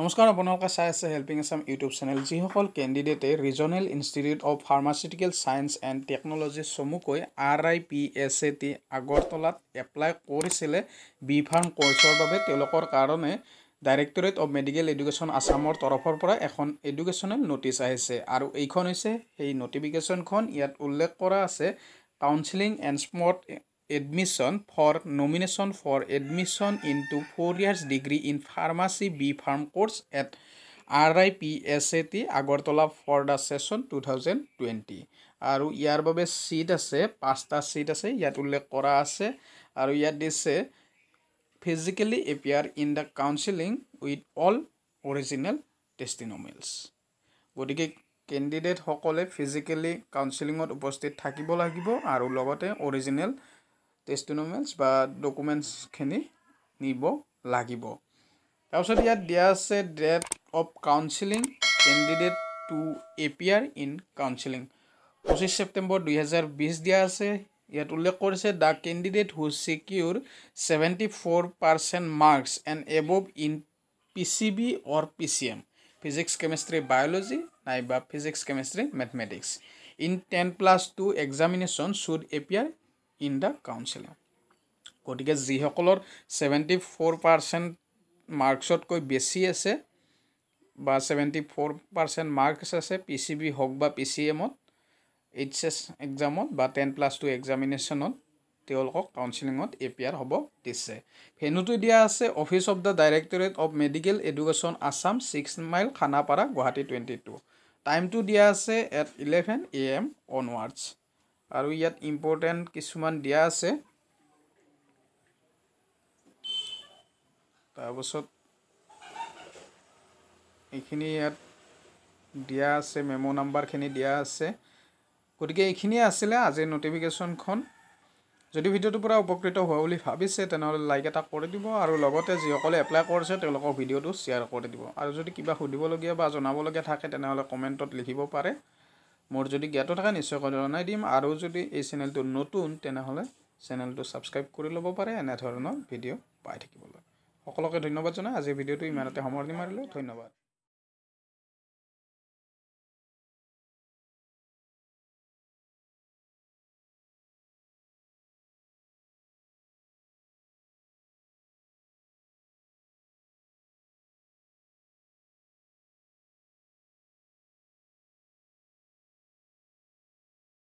নমস্কাৰ আপোনালোকে চাই আছে হেল্পিং আছাম ইউটিউব চেনেল যিসকল কেণ্ডিডেটে regional institute of pharmaceutical science and technology চমুকৈ R I P S A T আগৰতলাত এপ্লাই কৰিছিলে বি ফাৰ্ম কৰ্চৰ বাবে তেওঁলোকৰ কাৰণে ডাইৰেক্টৰেট অৱ মেডিকেল এডুকেশ্যন আছামৰ তৰফৰ পৰা এখন এডুকেশ্যনেল নটিচ আহিছে আৰু এইখন হৈছে সেই নটিফিকেশ্যনখন ইয়াত উল্লেখ কৰা আছে counselling and smart admission for nomination for admission in two four years degree in pharmacy B pharm course at R I P S A T Agartala for the session two thousand twenty আৰু ইয়াৰ বাবে seat আছে পাঁচটা seat আছে ইয়াত উল্লেখ কৰা আছে আৰু ইয়াত দিছে physically appear in the counselling with all original testimonials গতিকে কেণ্ডিডেটসকলে ফিজিকেলি কাউন্সিলিঙত উপস্থিত থাকিব লাগিব আৰু লগতে অৰিজিনেল টেষ্টনমেণ্টছ বা ডকুমেণ্টছখিনি নিব লাগিব তাৰপিছত ইয়াত দিয়া আছে date of counselling candidate to appear in counselling পঁচিছ ছেপ্টেম্বৰ দুহেজাৰ বিছ দিয়া আছে ইয়াত উল্লেখ কৰিছে the candidate who secure seventy four percent marks and above in P C B or P C M physics chemistry biology নাইবা physics chemistry mathematics in ten plus two examination should are in the counselling গতিকে যিসকলৰ seventy four percent মাৰ্কছতকৈ বেছি আছে বা seventy four percent marks আছে P C B হওক বা পি চি এমত এইচ এছ এক্সামত বা টেন প্লাছ টু এক্সামিনেশ্যনত তেওঁলোকক কাউন্সিলিঙত এ পি আৰ হ'ব দিছে ভেনুটো দিয়া আছে office of the directorate of medical education Assam six mile Khanapara Guwahati twenty two টাইমটো দিয়া আছে at eleven A M onwards আৰু ইয়াত ইম্পৰ্টেণ্ট কিছুমান দিয়া আছে তাৰপাছত এইখিনি ইয়াত দিয়া আছে মেম' নাম্বাৰখিনি দিয়া আছে গতিকে এইখিনিয়ে আছিলে আজিৰ ন'টিফিকেশ্যনখন যদি ভিডিঅ'টোৰ পৰা উপকৃত হোৱা বুলি ভাবিছে তেনেহ'লে লাইক এটা কৰি দিব আৰু লগতে যিসকলে এপ্লাই কৰিছে তেওঁলোকক ভিডিঅ'টো শ্বেয়াৰ কৰি দিব আৰু যদি কিবা সুধিবলগীয়া বা জনাবলগীয়া থাকে তেনেহ'লে কমেণ্টত লিখিব পাৰে মোৰ যদি জ্ঞাত থাকে নিশ্চয়কৈ জনাই দিম আৰু যদি এই চেনেলটো নতুন তেনেহ'লে চেনেলটো ছাবস্ক্ৰাইব কৰি ল'ব পাৰে এনেধৰণৰ ভিডিঅ' পাই থাকিবলৈ সকলোকে ধন্যবাদ জনাই আজিৰ ভিডিঅ'টো ইমানতে সামৰণি মাৰিলোঁ ধন্যবাদ